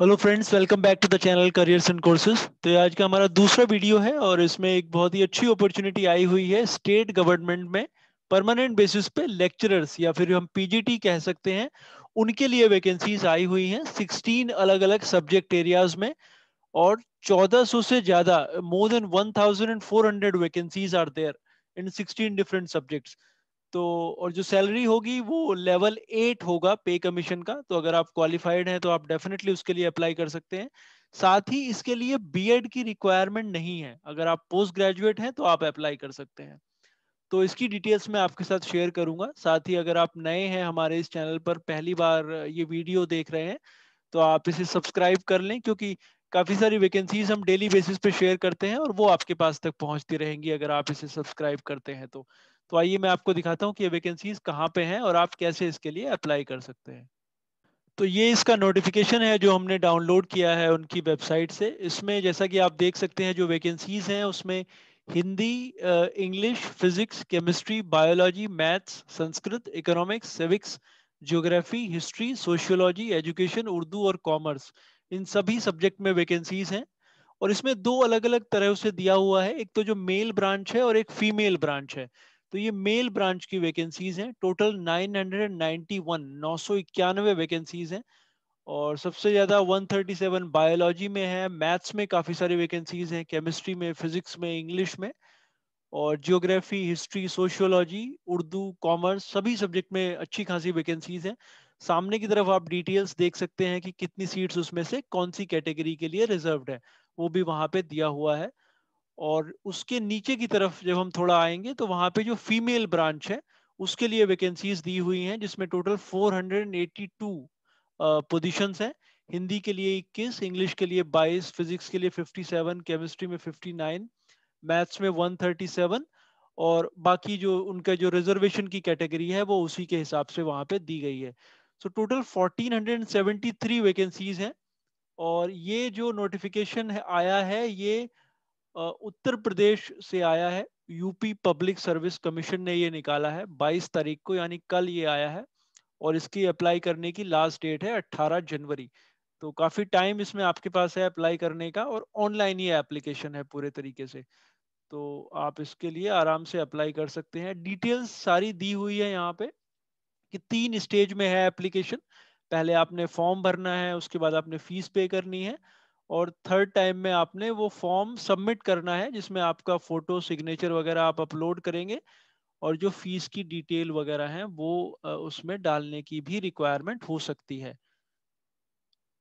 hello friends welcome back to the channel careers and courses तो आज का हमारा दूसरा वीडियो है और इसमें एक बहुत ही अच्छी अपॉर्चुनिटी आई हुई है स्टेट गवर्नमेंट में परमानेंट बेसिस पे लेक्चरर्स या फिर हम पीजीटी कह सकते हैं उनके लिए वैकेंसीज आई हुई हैं 16 अलग अलग सब्जेक्ट एरियाज में और 1400 से ज्यादा more than 1400 vacancies are there in 16 different subjects तो और जो सैलरी होगी वो लेवल एट होगा पे कमीशन का तो अगर आप क्वालिफाइड हैं तो आप डेफिनेटली उसके लिए अप्लाई कर सकते हैं साथ ही इसके लिए बीएड की रिक्वायरमेंट नहीं है अगर आप पोस्ट ग्रेजुएट हैं तो आप अप्लाई कर सकते हैं तो इसकी डिटेल्स मैं आपके साथ शेयर करूंगा साथ ही अगर आप नए हैं हमारे इस चैनल पर पहली बार ये वीडियो देख रहे हैं तो आप इसे सब्सक्राइब कर लें क्योंकि काफ़ी सारी वैकेंसीज हम डेली बेसिस पे शेयर करते हैं और वो आपके पास तक पहुंचती रहेंगी अगर आप इसे सब्सक्राइब करते हैं तो तो आइए मैं आपको दिखाता हूँ कि वैकेंसीज कहाँ पे हैं और आप कैसे इसके लिए अप्लाई कर सकते हैं तो ये इसका नोटिफिकेशन है जो हमने डाउनलोड किया है उनकी वेबसाइट से इसमें जैसा कि आप देख सकते हैं जो वैकेंसीज हैं उसमें Hindi English physics chemistry biology maths Sanskrit economics civics geography history sociology education Urdu और कॉमर्स इन सभी सब्जेक्ट में वैकेंसीज हैं और इसमें दो अलग अलग तरह से दिया हुआ है एक तो जो मेल ब्रांच है और एक फीमेल ब्रांच है तो ये मेल ब्रांच की वैकेंसीज हैं टोटल 991 नौ सौ इक्यानवे वैकेंसीज हैं और सबसे ज़्यादा 137 बायोलॉजी में है मैथ्स में काफ़ी सारी वैकेंसीज हैं केमिस्ट्री में फिजिक्स में इंग्लिश में और geography history sociology Urdu commerce सभी सब्जेक्ट में अच्छी खासी वैकेंसीज हैं सामने की तरफ आप डिटेल्स देख सकते हैं कि कितनी सीट्स उसमें से कौन सी कैटेगरी के लिए रिजर्व्ड है वो भी वहाँ पे दिया हुआ है और उसके नीचे की तरफ जब हम थोड़ा आएंगे तो वहाँ पे जो फीमेल ब्रांच है उसके लिए वैकेंसीज दी हुई हैं जिसमें टोटल 482 पोजीशंस हैं हिंदी के लिए 21 इंग्लिश के लिए 22 फिजिक्स के लिए 57 केमिस्ट्री में 59 मैथ्स में 137 और बाकी जो उनका जो रिजर्वेशन की कैटेगरी है वो उसी के हिसाब से वहां पे दी गई है सो टोटल 1473 वैकेंसीज हैं और ये जो नोटिफिकेशन है, आया है ये उत्तर प्रदेश से आया है यूपी पब्लिक सर्विस कमीशन ने ये निकाला है 22 तारीख को यानी कल ये आया है और इसकी अप्लाई करने की लास्ट डेट है 18 जनवरी तो काफी टाइम इसमें आपके पास है अप्लाई करने का और ऑनलाइन ये एप्लीकेशन है पूरे तरीके से तो आप इसके लिए आराम से अप्लाई कर सकते हैं डिटेल्स सारी दी हुई है यहाँ पे कि तीन स्टेज में है एप्लीकेशन पहले आपने फॉर्म भरना है उसके बाद आपने फीस पे करनी है और थर्ड टाइम में आपने वो फॉर्म सबमिट करना है जिसमें आपका फोटो सिग्नेचर वगैरह आप अपलोड करेंगे और जो फीस की डिटेल वगैरह है वो उसमें डालने की भी रिक्वायरमेंट हो सकती है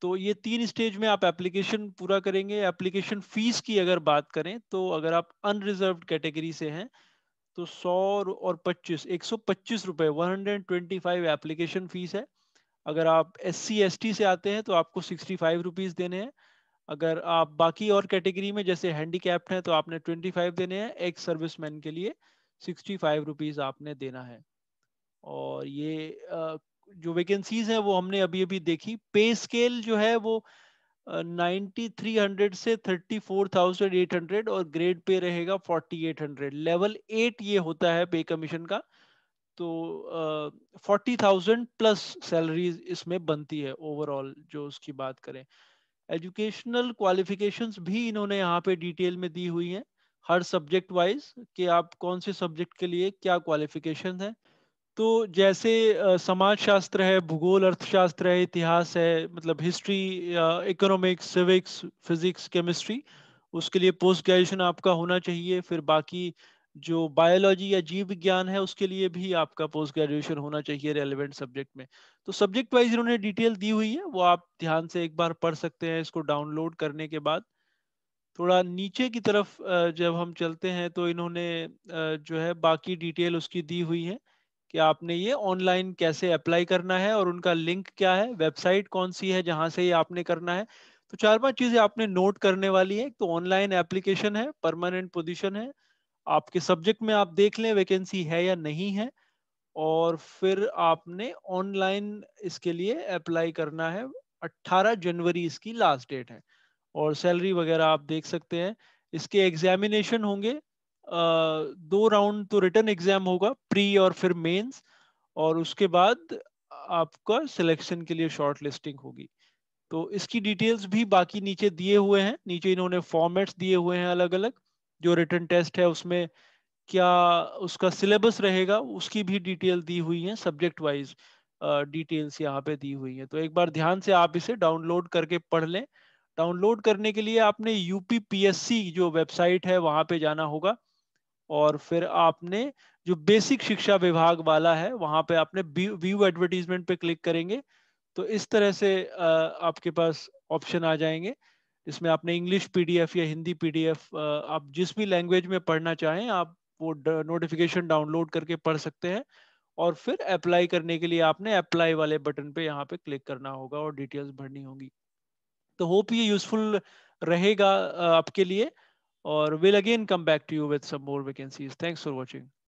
तो ये तीन स्टेज में आप एप्लीकेशन पूरा करेंगे एप्लीकेशन फीस की अगर बात करें तो अगर आप अनरिजर्व कैटेगरी से हैं तो सौ और पच्चीस एक सौ पच्चीस रुपये one hundred twenty five application fee है अगर आप एस सी एस टी से आते हैं तो आपको सिक्सटी फाइव रुपीज़ देने हैं अगर आप बाकी और कैटेगरी में जैसे कैप्ट हैं तो आपने 25 देने हैं एक सर्विसमैन के लिए 65 रुपीस आपने देना है और ये जो वैकेंसीज हैं वो हमने अभी अभी देखी पे स्केल जो है वो 9300 से 34800 और ग्रेड पे रहेगा 4800 लेवल एट ये होता है पे कमीशन का तो फोर्टी थाउजेंड प्लस सैलरीज इसमें बनती है ओवरऑल जो उसकी बात करें एजुकेशनल क्वालिफिकेशंस भी इन्होंने यहाँ पे डिटेल में दी हुई हैं हर सब्जेक्ट वाइज कि आप कौन से सब्जेक्ट के लिए क्या क्वालिफिकेशन है तो जैसे समाजशास्त्र है भूगोल अर्थशास्त्र है इतिहास है मतलब history economics civics physics chemistry उसके लिए पोस्ट ग्रेजुएशन आपका होना चाहिए फिर बाकी जो बायोलॉजी या जीव विज्ञान है उसके लिए भी आपका पोस्ट ग्रेजुएशन होना चाहिए रेलिवेंट सब्जेक्ट में तो सब्जेक्ट वाइज इन्होंने डिटेल दी हुई है वो आप ध्यान से एक बार पढ़ सकते हैं इसको डाउनलोड करने के बाद थोड़ा नीचे की तरफ जब हम चलते हैं तो इन्होंने जो है बाकी डिटेल उसकी दी हुई है कि आपने ये ऑनलाइन कैसे अप्लाई करना है और उनका लिंक क्या है वेबसाइट कौन सी है जहाँ से ये आपने करना है तो चार पांच चीजें आपने नोट करने वाली तो है तो ऑनलाइन एप्लीकेशन है परमानेंट पोजिशन है आपके सब्जेक्ट में आप देख लें वैकेंसी है या नहीं है और फिर आपने ऑनलाइन इसके लिए अप्लाई करना है 18 जनवरी इसकी लास्ट डेट है और सैलरी वगैरह आप देख सकते हैं इसके एग्जामिनेशन होंगे दो राउंड तो रिटर्न एग्जाम होगा प्री और फिर मेंस और उसके बाद आपका सिलेक्शन के लिए शॉर्ट लिस्टिंग होगी तो इसकी डिटेल्स भी बाकी नीचे दिए हुए हैं नीचे इन्होंने फॉर्मेट्स दिए हुए हैं अलग अलग जो रिटर्न टेस्ट है उसमें क्या उसका सिलेबस रहेगा उसकी भी डिटेल दी हुई है सब्जेक्ट वाइज डिटेल्स यहाँ पे दी हुई है तो एक बार ध्यान से आप इसे डाउनलोड करके पढ़ लें डाउनलोड करने के लिए आपने यूपीपीएससी जो वेबसाइट है वहां पे जाना होगा और फिर आपने जो बेसिक शिक्षा विभाग वाला है वहां पे आपने व्यू एडवर्टीजमेंट पे क्लिक करेंगे तो इस तरह से आपके पास ऑप्शन आ जाएंगे इसमें आपने इंग्लिश पीडीएफ या हिंदी पीडीएफ आप जिस भी लैंग्वेज में पढ़ना चाहें आप वो नोटिफिकेशन डाउनलोड करके पढ़ सकते हैं और फिर अप्लाई करने के लिए आपने अप्लाई वाले बटन पे यहाँ पे क्लिक करना होगा और डिटेल्स भरनी होगी तो होप ये यूजफुल रहेगा आपके लिए और will again come back to you with some more vacancies thanks for watching